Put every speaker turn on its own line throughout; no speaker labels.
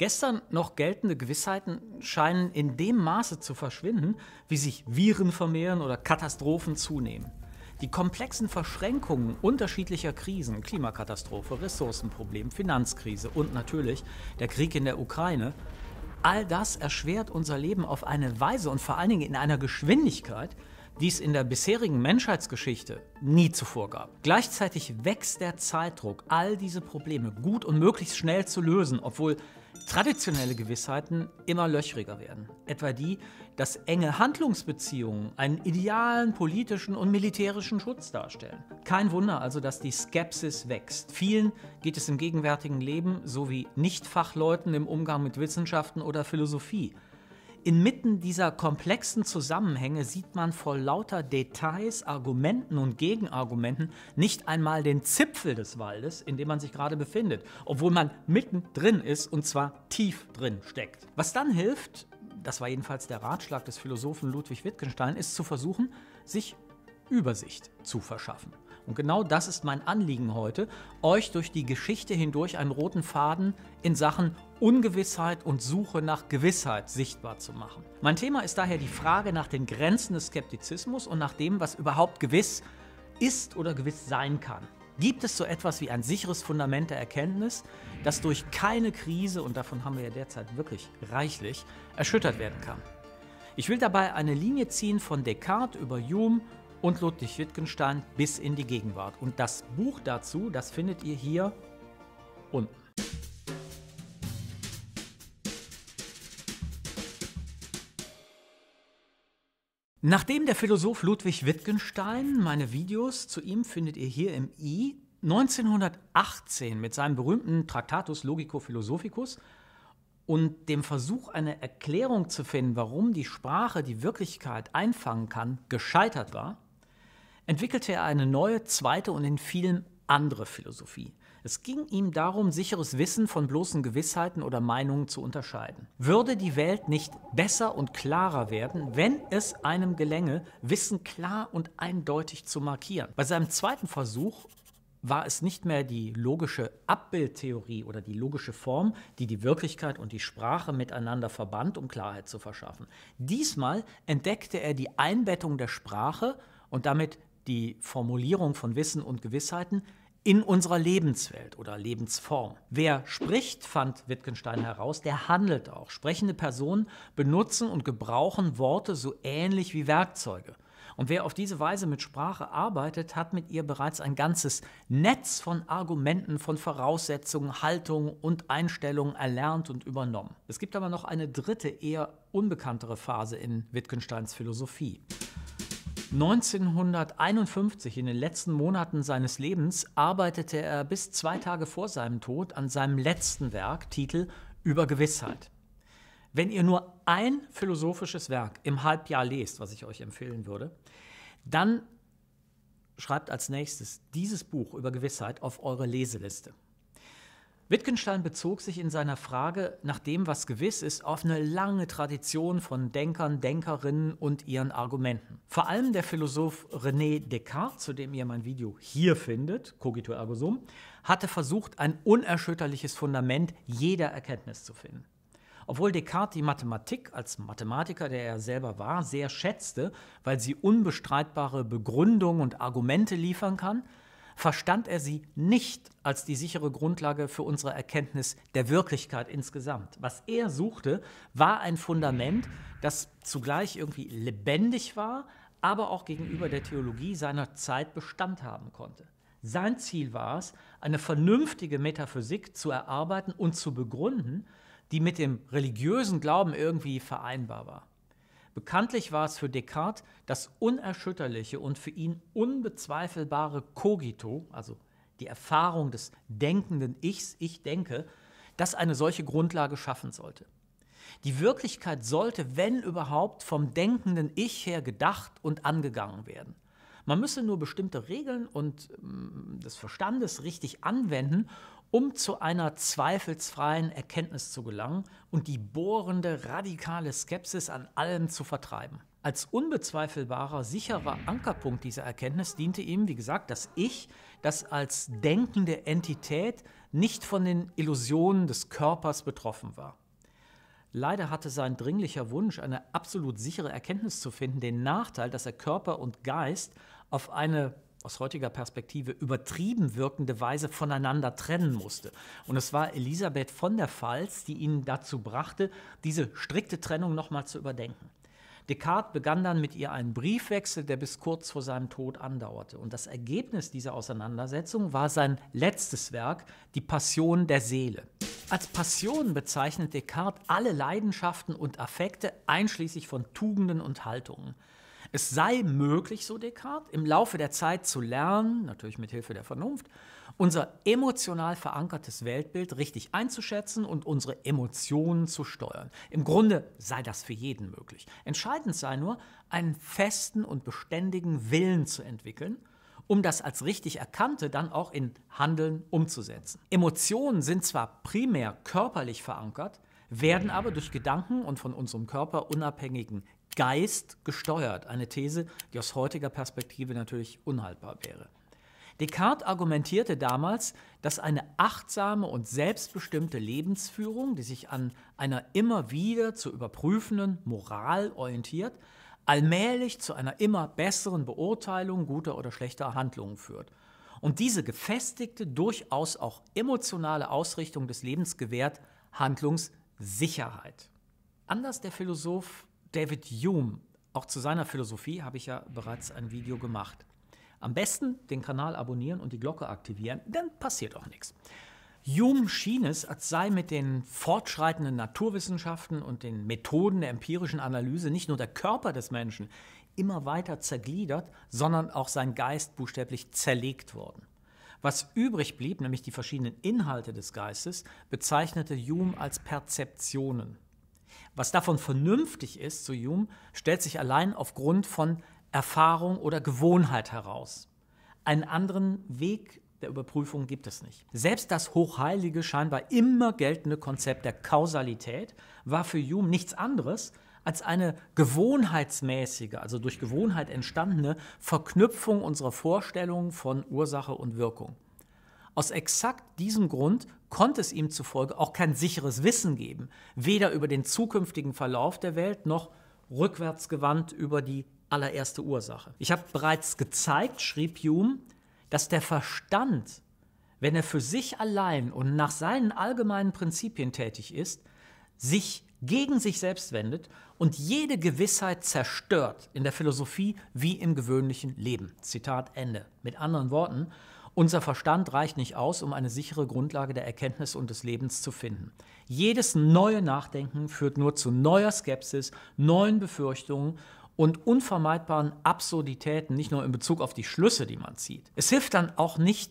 Gestern noch geltende Gewissheiten scheinen in dem Maße zu verschwinden, wie sich Viren vermehren oder Katastrophen zunehmen. Die komplexen Verschränkungen unterschiedlicher Krisen, Klimakatastrophe, Ressourcenproblem, Finanzkrise und natürlich der Krieg in der Ukraine, all das erschwert unser Leben auf eine Weise und vor allen Dingen in einer Geschwindigkeit, die es in der bisherigen Menschheitsgeschichte nie zuvor gab. Gleichzeitig wächst der Zeitdruck, all diese Probleme gut und möglichst schnell zu lösen, obwohl traditionelle Gewissheiten immer löchriger werden. Etwa die, dass enge Handlungsbeziehungen einen idealen politischen und militärischen Schutz darstellen. Kein Wunder also, dass die Skepsis wächst. Vielen geht es im gegenwärtigen Leben sowie Nichtfachleuten im Umgang mit Wissenschaften oder Philosophie Inmitten dieser komplexen Zusammenhänge sieht man vor lauter Details, Argumenten und Gegenargumenten nicht einmal den Zipfel des Waldes, in dem man sich gerade befindet, obwohl man mittendrin ist und zwar tief drin steckt. Was dann hilft, das war jedenfalls der Ratschlag des Philosophen Ludwig Wittgenstein, ist zu versuchen, sich Übersicht zu verschaffen. Und genau das ist mein Anliegen heute, euch durch die Geschichte hindurch einen roten Faden in Sachen Ungewissheit und Suche nach Gewissheit sichtbar zu machen. Mein Thema ist daher die Frage nach den Grenzen des Skeptizismus und nach dem, was überhaupt gewiss ist oder gewiss sein kann. Gibt es so etwas wie ein sicheres Fundament der Erkenntnis, das durch keine Krise, und davon haben wir ja derzeit wirklich reichlich, erschüttert werden kann? Ich will dabei eine Linie ziehen von Descartes über Hume und Ludwig Wittgenstein bis in die Gegenwart. Und das Buch dazu, das findet ihr hier unten. Nachdem der Philosoph Ludwig Wittgenstein, meine Videos zu ihm findet ihr hier im i, 1918 mit seinem berühmten Tractatus Logico Philosophicus und dem Versuch, eine Erklärung zu finden, warum die Sprache die Wirklichkeit einfangen kann, gescheitert war, entwickelte er eine neue, zweite und in vielen andere Philosophie, es ging ihm darum, sicheres Wissen von bloßen Gewissheiten oder Meinungen zu unterscheiden. Würde die Welt nicht besser und klarer werden, wenn es einem gelänge, Wissen klar und eindeutig zu markieren? Bei seinem zweiten Versuch war es nicht mehr die logische Abbildtheorie oder die logische Form, die die Wirklichkeit und die Sprache miteinander verband, um Klarheit zu verschaffen. Diesmal entdeckte er die Einbettung der Sprache und damit die Formulierung von Wissen und Gewissheiten in unserer Lebenswelt oder Lebensform. Wer spricht, fand Wittgenstein heraus, der handelt auch. Sprechende Personen benutzen und gebrauchen Worte so ähnlich wie Werkzeuge. Und wer auf diese Weise mit Sprache arbeitet, hat mit ihr bereits ein ganzes Netz von Argumenten, von Voraussetzungen, Haltungen und Einstellungen erlernt und übernommen. Es gibt aber noch eine dritte, eher unbekanntere Phase in Wittgensteins Philosophie. 1951, in den letzten Monaten seines Lebens, arbeitete er bis zwei Tage vor seinem Tod an seinem letzten Werk, Titel Über Gewissheit. Wenn ihr nur ein philosophisches Werk im Halbjahr lest, was ich euch empfehlen würde, dann schreibt als nächstes dieses Buch über Gewissheit auf eure Leseliste. Wittgenstein bezog sich in seiner Frage nach dem, was gewiss ist, auf eine lange Tradition von Denkern, Denkerinnen und ihren Argumenten. Vor allem der Philosoph René Descartes, zu dem ihr mein Video hier findet, Cogito ergo sum, hatte versucht, ein unerschütterliches Fundament jeder Erkenntnis zu finden. Obwohl Descartes die Mathematik als Mathematiker, der er selber war, sehr schätzte, weil sie unbestreitbare Begründungen und Argumente liefern kann, verstand er sie nicht als die sichere Grundlage für unsere Erkenntnis der Wirklichkeit insgesamt. Was er suchte, war ein Fundament, das zugleich irgendwie lebendig war, aber auch gegenüber der Theologie seiner Zeit Bestand haben konnte. Sein Ziel war es, eine vernünftige Metaphysik zu erarbeiten und zu begründen, die mit dem religiösen Glauben irgendwie vereinbar war. Bekanntlich war es für Descartes das unerschütterliche und für ihn unbezweifelbare Cogito, also die Erfahrung des denkenden Ichs, ich denke, das eine solche Grundlage schaffen sollte. Die Wirklichkeit sollte, wenn überhaupt, vom denkenden Ich her gedacht und angegangen werden. Man müsse nur bestimmte Regeln und mm, des Verstandes richtig anwenden um zu einer zweifelsfreien Erkenntnis zu gelangen und die bohrende, radikale Skepsis an allem zu vertreiben. Als unbezweifelbarer, sicherer Ankerpunkt dieser Erkenntnis diente ihm, wie gesagt, das Ich, das als denkende Entität nicht von den Illusionen des Körpers betroffen war. Leider hatte sein dringlicher Wunsch, eine absolut sichere Erkenntnis zu finden, den Nachteil, dass er Körper und Geist auf eine aus heutiger Perspektive übertrieben wirkende Weise voneinander trennen musste. Und es war Elisabeth von der Pfalz, die ihn dazu brachte, diese strikte Trennung nochmal zu überdenken. Descartes begann dann mit ihr einen Briefwechsel, der bis kurz vor seinem Tod andauerte. Und das Ergebnis dieser Auseinandersetzung war sein letztes Werk, Die Passion der Seele. Als Passion bezeichnet Descartes alle Leidenschaften und Affekte, einschließlich von Tugenden und Haltungen. Es sei möglich, so Descartes, im Laufe der Zeit zu lernen, natürlich mit Hilfe der Vernunft, unser emotional verankertes Weltbild richtig einzuschätzen und unsere Emotionen zu steuern. Im Grunde sei das für jeden möglich. Entscheidend sei nur, einen festen und beständigen Willen zu entwickeln, um das als richtig Erkannte dann auch in Handeln umzusetzen. Emotionen sind zwar primär körperlich verankert, werden aber durch Gedanken und von unserem Körper unabhängigen Geist gesteuert. Eine These, die aus heutiger Perspektive natürlich unhaltbar wäre. Descartes argumentierte damals, dass eine achtsame und selbstbestimmte Lebensführung, die sich an einer immer wieder zu überprüfenden Moral orientiert, allmählich zu einer immer besseren Beurteilung guter oder schlechter Handlungen führt. Und diese gefestigte, durchaus auch emotionale Ausrichtung des Lebens gewährt Handlungssicherheit. Anders der Philosoph David Hume, auch zu seiner Philosophie habe ich ja bereits ein Video gemacht. Am besten den Kanal abonnieren und die Glocke aktivieren, dann passiert auch nichts. Hume schien es, als sei mit den fortschreitenden Naturwissenschaften und den Methoden der empirischen Analyse nicht nur der Körper des Menschen immer weiter zergliedert, sondern auch sein Geist buchstäblich zerlegt worden. Was übrig blieb, nämlich die verschiedenen Inhalte des Geistes, bezeichnete Hume als Perzeptionen. Was davon vernünftig ist, zu Hume, stellt sich allein aufgrund von Erfahrung oder Gewohnheit heraus. Einen anderen Weg der Überprüfung gibt es nicht. Selbst das hochheilige, scheinbar immer geltende Konzept der Kausalität war für Hume nichts anderes als eine gewohnheitsmäßige, also durch Gewohnheit entstandene Verknüpfung unserer Vorstellungen von Ursache und Wirkung. Aus exakt diesem Grund konnte es ihm zufolge auch kein sicheres Wissen geben, weder über den zukünftigen Verlauf der Welt noch rückwärtsgewandt über die allererste Ursache. Ich habe bereits gezeigt, schrieb Hume, dass der Verstand, wenn er für sich allein und nach seinen allgemeinen Prinzipien tätig ist, sich gegen sich selbst wendet und jede Gewissheit zerstört in der Philosophie wie im gewöhnlichen Leben. Zitat Ende. Mit anderen Worten, unser Verstand reicht nicht aus, um eine sichere Grundlage der Erkenntnis und des Lebens zu finden. Jedes neue Nachdenken führt nur zu neuer Skepsis, neuen Befürchtungen und unvermeidbaren Absurditäten, nicht nur in Bezug auf die Schlüsse, die man zieht. Es hilft dann auch nicht,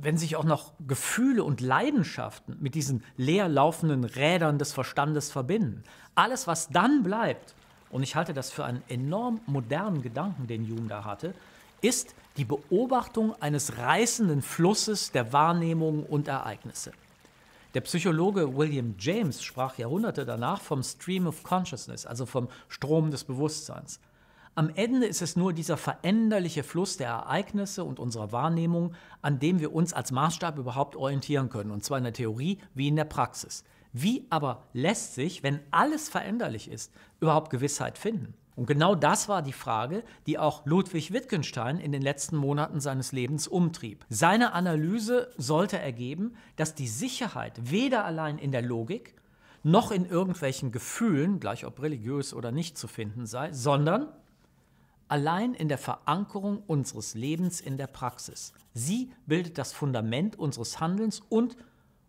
wenn sich auch noch Gefühle und Leidenschaften mit diesen leer laufenden Rädern des Verstandes verbinden. Alles, was dann bleibt, und ich halte das für einen enorm modernen Gedanken, den Jung da hatte, ist die Beobachtung eines reißenden Flusses der Wahrnehmungen und Ereignisse. Der Psychologe William James sprach Jahrhunderte danach vom Stream of Consciousness, also vom Strom des Bewusstseins. Am Ende ist es nur dieser veränderliche Fluss der Ereignisse und unserer Wahrnehmung, an dem wir uns als Maßstab überhaupt orientieren können, und zwar in der Theorie wie in der Praxis. Wie aber lässt sich, wenn alles veränderlich ist, überhaupt Gewissheit finden? Und genau das war die Frage, die auch Ludwig Wittgenstein in den letzten Monaten seines Lebens umtrieb. Seine Analyse sollte ergeben, dass die Sicherheit weder allein in der Logik noch in irgendwelchen Gefühlen, gleich ob religiös oder nicht, zu finden sei, sondern allein in der Verankerung unseres Lebens in der Praxis. Sie bildet das Fundament unseres Handelns und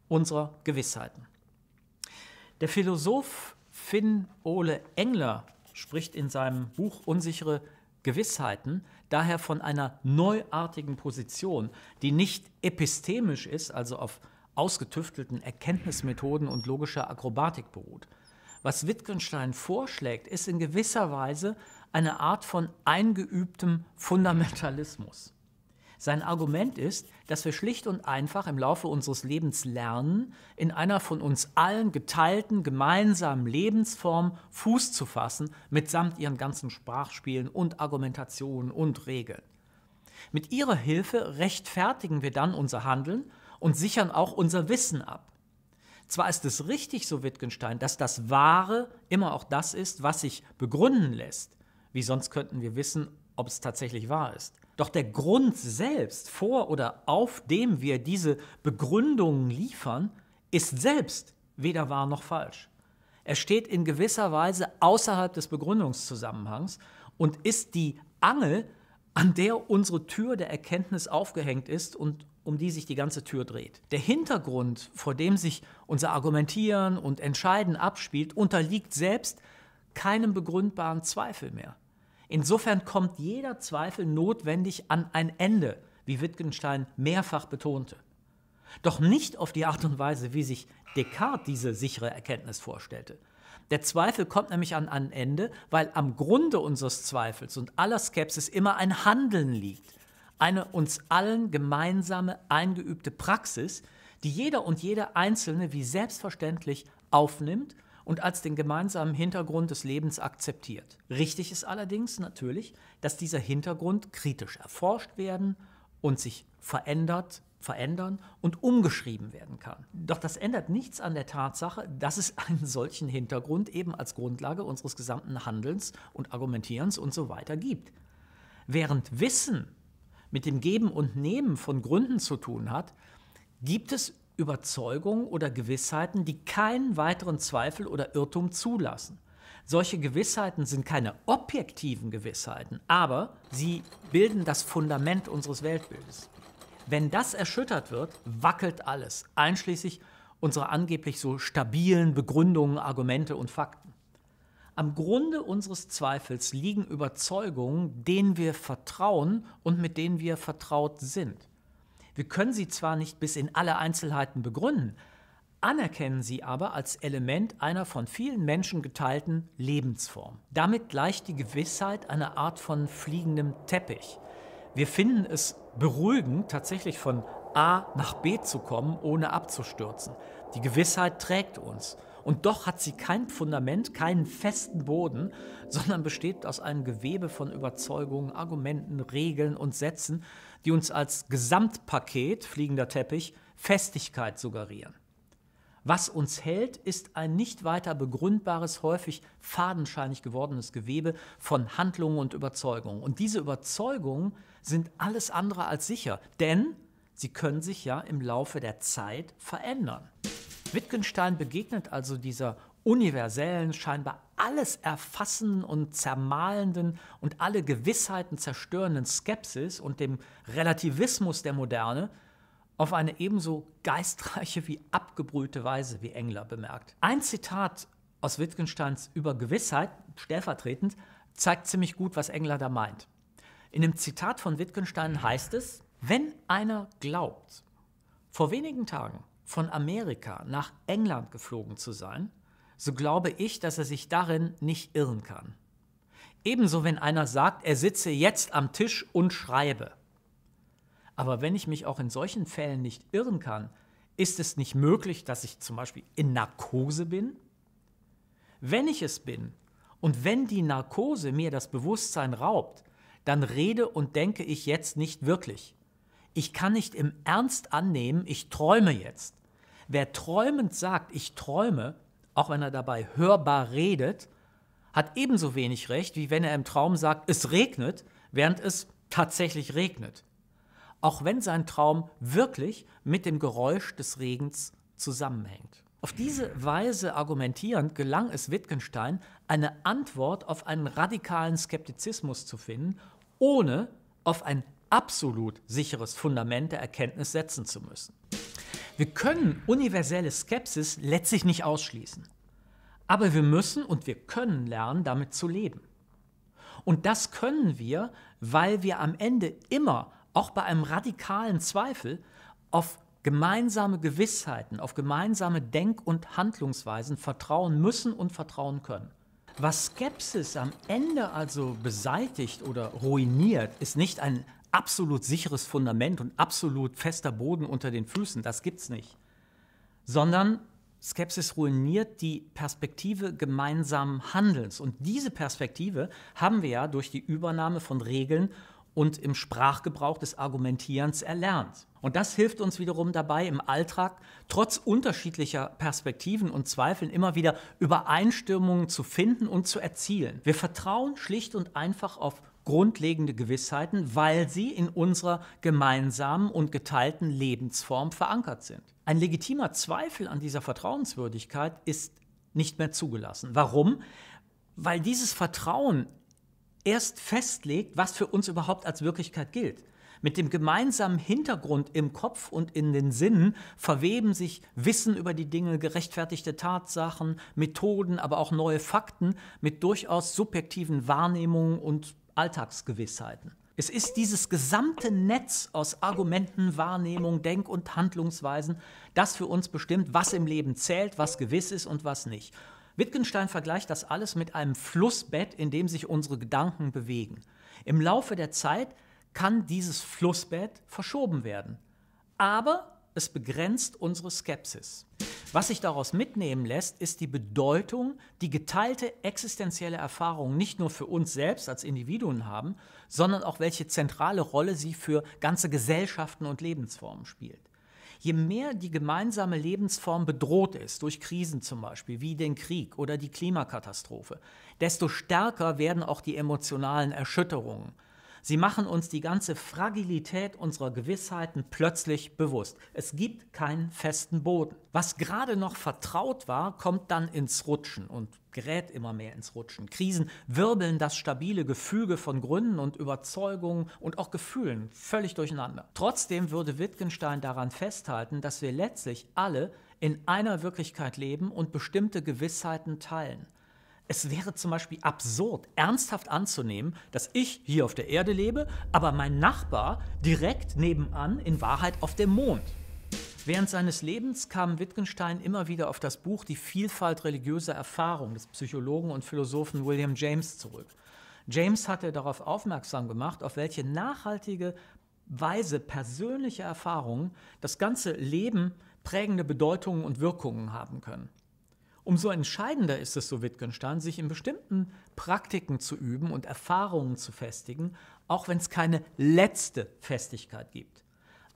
unserer Gewissheiten. Der Philosoph Finn Ole Engler spricht in seinem Buch Unsichere Gewissheiten daher von einer neuartigen Position, die nicht epistemisch ist, also auf ausgetüftelten Erkenntnismethoden und logischer Akrobatik beruht. Was Wittgenstein vorschlägt, ist in gewisser Weise eine Art von eingeübtem Fundamentalismus. Sein Argument ist, dass wir schlicht und einfach im Laufe unseres Lebens lernen, in einer von uns allen geteilten gemeinsamen Lebensform Fuß zu fassen, mitsamt ihren ganzen Sprachspielen und Argumentationen und Regeln. Mit ihrer Hilfe rechtfertigen wir dann unser Handeln und sichern auch unser Wissen ab. Zwar ist es richtig, so Wittgenstein, dass das Wahre immer auch das ist, was sich begründen lässt, wie sonst könnten wir wissen, ob es tatsächlich wahr ist. Doch der Grund selbst, vor oder auf dem wir diese Begründungen liefern, ist selbst weder wahr noch falsch. Er steht in gewisser Weise außerhalb des Begründungszusammenhangs und ist die Angel, an der unsere Tür der Erkenntnis aufgehängt ist und um die sich die ganze Tür dreht. Der Hintergrund, vor dem sich unser Argumentieren und Entscheiden abspielt, unterliegt selbst keinem begründbaren Zweifel mehr. Insofern kommt jeder Zweifel notwendig an ein Ende, wie Wittgenstein mehrfach betonte. Doch nicht auf die Art und Weise, wie sich Descartes diese sichere Erkenntnis vorstellte. Der Zweifel kommt nämlich an ein Ende, weil am Grunde unseres Zweifels und aller Skepsis immer ein Handeln liegt. Eine uns allen gemeinsame, eingeübte Praxis, die jeder und jede Einzelne wie selbstverständlich aufnimmt und als den gemeinsamen Hintergrund des Lebens akzeptiert. Richtig ist allerdings natürlich, dass dieser Hintergrund kritisch erforscht werden und sich verändert, verändern und umgeschrieben werden kann. Doch das ändert nichts an der Tatsache, dass es einen solchen Hintergrund eben als Grundlage unseres gesamten Handelns und Argumentierens und so weiter gibt. Während Wissen mit dem Geben und Nehmen von Gründen zu tun hat, gibt es Überzeugungen oder Gewissheiten, die keinen weiteren Zweifel oder Irrtum zulassen. Solche Gewissheiten sind keine objektiven Gewissheiten, aber sie bilden das Fundament unseres Weltbildes. Wenn das erschüttert wird, wackelt alles, einschließlich unserer angeblich so stabilen Begründungen, Argumente und Fakten. Am Grunde unseres Zweifels liegen Überzeugungen, denen wir vertrauen und mit denen wir vertraut sind. Wir können sie zwar nicht bis in alle Einzelheiten begründen, anerkennen sie aber als Element einer von vielen Menschen geteilten Lebensform. Damit gleicht die Gewissheit einer Art von fliegendem Teppich. Wir finden es beruhigend, tatsächlich von A nach B zu kommen, ohne abzustürzen. Die Gewissheit trägt uns. Und doch hat sie kein Fundament, keinen festen Boden, sondern besteht aus einem Gewebe von Überzeugungen, Argumenten, Regeln und Sätzen, die uns als Gesamtpaket, fliegender Teppich, Festigkeit suggerieren. Was uns hält, ist ein nicht weiter begründbares, häufig fadenscheinig gewordenes Gewebe von Handlungen und Überzeugungen. Und diese Überzeugungen sind alles andere als sicher, denn sie können sich ja im Laufe der Zeit verändern. Wittgenstein begegnet also dieser universellen, scheinbar alles erfassenden und zermahlenden und alle Gewissheiten zerstörenden Skepsis und dem Relativismus der Moderne auf eine ebenso geistreiche wie abgebrühte Weise, wie Engler bemerkt. Ein Zitat aus Wittgensteins über Gewissheit, stellvertretend, zeigt ziemlich gut, was Engler da meint. In dem Zitat von Wittgenstein heißt es, wenn einer glaubt, vor wenigen Tagen von Amerika nach England geflogen zu sein, so glaube ich, dass er sich darin nicht irren kann. Ebenso, wenn einer sagt, er sitze jetzt am Tisch und schreibe. Aber wenn ich mich auch in solchen Fällen nicht irren kann, ist es nicht möglich, dass ich zum Beispiel in Narkose bin? Wenn ich es bin und wenn die Narkose mir das Bewusstsein raubt, dann rede und denke ich jetzt nicht wirklich. Ich kann nicht im Ernst annehmen, ich träume jetzt. Wer träumend sagt, ich träume, auch wenn er dabei hörbar redet, hat ebenso wenig Recht, wie wenn er im Traum sagt, es regnet, während es tatsächlich regnet. Auch wenn sein Traum wirklich mit dem Geräusch des Regens zusammenhängt. Auf diese Weise argumentierend gelang es Wittgenstein, eine Antwort auf einen radikalen Skeptizismus zu finden, ohne auf ein absolut sicheres Fundament der Erkenntnis setzen zu müssen. Wir können universelle Skepsis letztlich nicht ausschließen. Aber wir müssen und wir können lernen, damit zu leben. Und das können wir, weil wir am Ende immer, auch bei einem radikalen Zweifel, auf gemeinsame Gewissheiten, auf gemeinsame Denk- und Handlungsweisen vertrauen müssen und vertrauen können. Was Skepsis am Ende also beseitigt oder ruiniert, ist nicht ein absolut sicheres Fundament und absolut fester Boden unter den Füßen, das gibt es nicht. Sondern Skepsis ruiniert die Perspektive gemeinsamen Handelns. Und diese Perspektive haben wir ja durch die Übernahme von Regeln und im Sprachgebrauch des Argumentierens erlernt. Und das hilft uns wiederum dabei, im Alltag trotz unterschiedlicher Perspektiven und Zweifeln immer wieder Übereinstimmungen zu finden und zu erzielen. Wir vertrauen schlicht und einfach auf grundlegende Gewissheiten, weil sie in unserer gemeinsamen und geteilten Lebensform verankert sind. Ein legitimer Zweifel an dieser Vertrauenswürdigkeit ist nicht mehr zugelassen. Warum? Weil dieses Vertrauen erst festlegt, was für uns überhaupt als Wirklichkeit gilt. Mit dem gemeinsamen Hintergrund im Kopf und in den Sinnen verweben sich Wissen über die Dinge, gerechtfertigte Tatsachen, Methoden, aber auch neue Fakten mit durchaus subjektiven Wahrnehmungen und Alltagsgewissheiten. Es ist dieses gesamte Netz aus Argumenten, Wahrnehmung, Denk- und Handlungsweisen, das für uns bestimmt, was im Leben zählt, was gewiss ist und was nicht. Wittgenstein vergleicht das alles mit einem Flussbett, in dem sich unsere Gedanken bewegen. Im Laufe der Zeit kann dieses Flussbett verschoben werden. Aber es begrenzt unsere Skepsis. Was sich daraus mitnehmen lässt, ist die Bedeutung, die geteilte existenzielle Erfahrungen nicht nur für uns selbst als Individuen haben, sondern auch welche zentrale Rolle sie für ganze Gesellschaften und Lebensformen spielt. Je mehr die gemeinsame Lebensform bedroht ist, durch Krisen zum Beispiel, wie den Krieg oder die Klimakatastrophe, desto stärker werden auch die emotionalen Erschütterungen, Sie machen uns die ganze Fragilität unserer Gewissheiten plötzlich bewusst. Es gibt keinen festen Boden. Was gerade noch vertraut war, kommt dann ins Rutschen und gerät immer mehr ins Rutschen. Krisen wirbeln das stabile Gefüge von Gründen und Überzeugungen und auch Gefühlen völlig durcheinander. Trotzdem würde Wittgenstein daran festhalten, dass wir letztlich alle in einer Wirklichkeit leben und bestimmte Gewissheiten teilen. Es wäre zum Beispiel absurd, ernsthaft anzunehmen, dass ich hier auf der Erde lebe, aber mein Nachbar direkt nebenan in Wahrheit auf dem Mond. Während seines Lebens kam Wittgenstein immer wieder auf das Buch Die Vielfalt religiöser Erfahrung des Psychologen und Philosophen William James zurück. James hatte darauf aufmerksam gemacht, auf welche nachhaltige Weise persönliche Erfahrungen das ganze Leben prägende Bedeutungen und Wirkungen haben können. Umso entscheidender ist es, so Wittgenstein, sich in bestimmten Praktiken zu üben und Erfahrungen zu festigen, auch wenn es keine letzte Festigkeit gibt.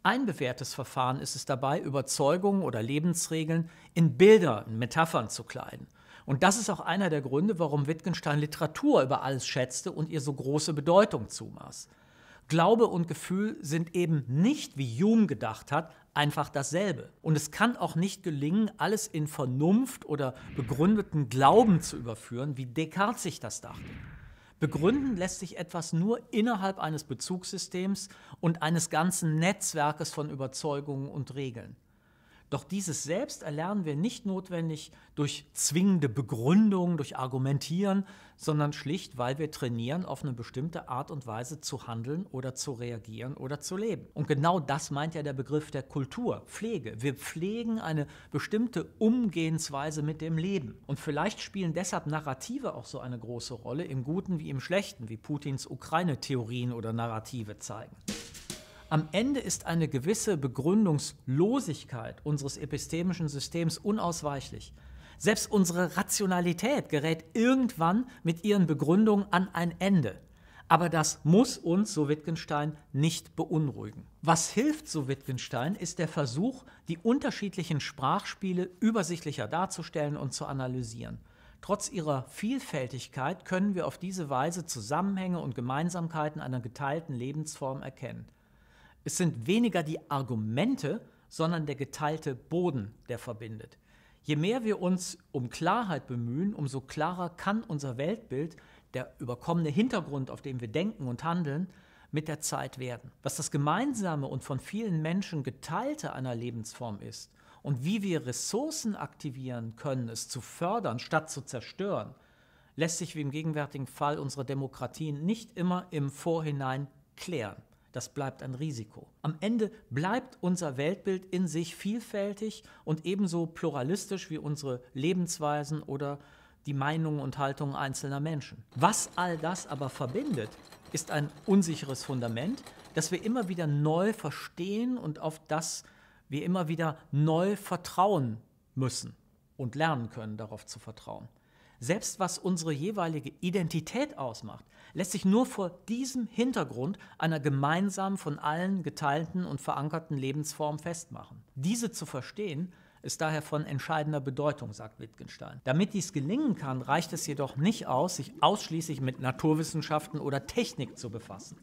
Ein bewährtes Verfahren ist es dabei, Überzeugungen oder Lebensregeln in Bilder, in Metaphern zu kleiden. Und das ist auch einer der Gründe, warum Wittgenstein Literatur über alles schätzte und ihr so große Bedeutung zumaß. Glaube und Gefühl sind eben nicht, wie Hume gedacht hat, einfach dasselbe. Und es kann auch nicht gelingen, alles in Vernunft oder begründeten Glauben zu überführen, wie Descartes sich das dachte. Begründen lässt sich etwas nur innerhalb eines Bezugssystems und eines ganzen Netzwerkes von Überzeugungen und Regeln. Doch dieses Selbst erlernen wir nicht notwendig durch zwingende Begründung, durch Argumentieren, sondern schlicht, weil wir trainieren, auf eine bestimmte Art und Weise zu handeln oder zu reagieren oder zu leben. Und genau das meint ja der Begriff der Kultur, Pflege. Wir pflegen eine bestimmte Umgehensweise mit dem Leben. Und vielleicht spielen deshalb Narrative auch so eine große Rolle, im Guten wie im Schlechten, wie Putins Ukraine-Theorien oder Narrative zeigen. Am Ende ist eine gewisse Begründungslosigkeit unseres epistemischen Systems unausweichlich. Selbst unsere Rationalität gerät irgendwann mit ihren Begründungen an ein Ende. Aber das muss uns, so Wittgenstein, nicht beunruhigen. Was hilft, so Wittgenstein, ist der Versuch, die unterschiedlichen Sprachspiele übersichtlicher darzustellen und zu analysieren. Trotz ihrer Vielfältigkeit können wir auf diese Weise Zusammenhänge und Gemeinsamkeiten einer geteilten Lebensform erkennen. Es sind weniger die Argumente, sondern der geteilte Boden, der verbindet. Je mehr wir uns um Klarheit bemühen, umso klarer kann unser Weltbild, der überkommene Hintergrund, auf dem wir denken und handeln, mit der Zeit werden. Was das gemeinsame und von vielen Menschen geteilte einer Lebensform ist und wie wir Ressourcen aktivieren können, es zu fördern statt zu zerstören, lässt sich wie im gegenwärtigen Fall unserer Demokratien nicht immer im Vorhinein klären. Das bleibt ein Risiko. Am Ende bleibt unser Weltbild in sich vielfältig und ebenso pluralistisch wie unsere Lebensweisen oder die Meinungen und Haltungen einzelner Menschen. Was all das aber verbindet, ist ein unsicheres Fundament, das wir immer wieder neu verstehen und auf das wir immer wieder neu vertrauen müssen und lernen können, darauf zu vertrauen. Selbst was unsere jeweilige Identität ausmacht, lässt sich nur vor diesem Hintergrund einer gemeinsam von allen geteilten und verankerten Lebensform festmachen. Diese zu verstehen, ist daher von entscheidender Bedeutung, sagt Wittgenstein. Damit dies gelingen kann, reicht es jedoch nicht aus, sich ausschließlich mit Naturwissenschaften oder Technik zu befassen.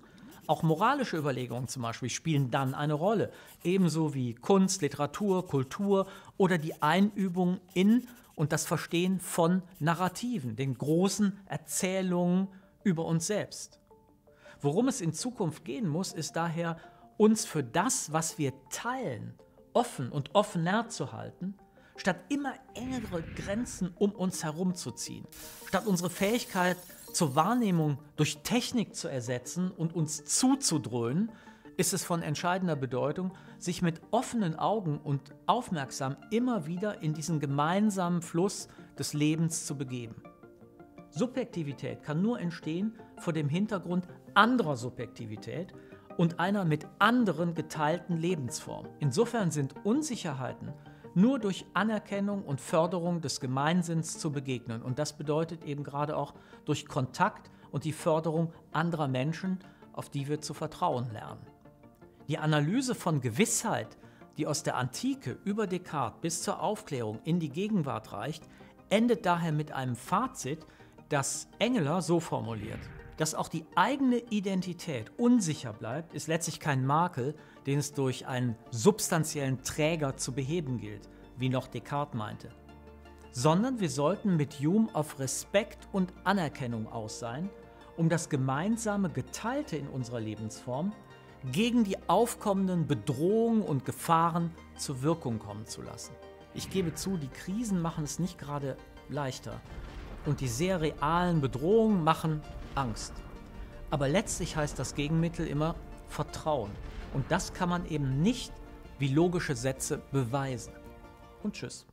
Auch moralische Überlegungen zum Beispiel spielen dann eine Rolle, ebenso wie Kunst, Literatur, Kultur oder die Einübung in und das Verstehen von Narrativen, den großen Erzählungen über uns selbst. Worum es in Zukunft gehen muss, ist daher, uns für das, was wir teilen, offen und offener zu halten, statt immer engere Grenzen um uns herum zu ziehen, statt unsere Fähigkeit zur Wahrnehmung durch Technik zu ersetzen und uns zuzudröhnen, ist es von entscheidender Bedeutung, sich mit offenen Augen und aufmerksam immer wieder in diesen gemeinsamen Fluss des Lebens zu begeben. Subjektivität kann nur entstehen vor dem Hintergrund anderer Subjektivität und einer mit anderen geteilten Lebensform. Insofern sind Unsicherheiten nur durch Anerkennung und Förderung des Gemeinsinns zu begegnen. Und das bedeutet eben gerade auch durch Kontakt und die Förderung anderer Menschen, auf die wir zu vertrauen lernen. Die Analyse von Gewissheit, die aus der Antike über Descartes bis zur Aufklärung in die Gegenwart reicht, endet daher mit einem Fazit, das Engeler so formuliert. Dass auch die eigene Identität unsicher bleibt, ist letztlich kein Makel, den es durch einen substanziellen Träger zu beheben gilt, wie noch Descartes meinte. Sondern wir sollten mit Hume auf Respekt und Anerkennung aus sein, um das gemeinsame Geteilte in unserer Lebensform gegen die aufkommenden Bedrohungen und Gefahren zur Wirkung kommen zu lassen. Ich gebe zu, die Krisen machen es nicht gerade leichter und die sehr realen Bedrohungen machen Angst. Aber letztlich heißt das Gegenmittel immer Vertrauen. Und das kann man eben nicht wie logische Sätze beweisen. Und tschüss.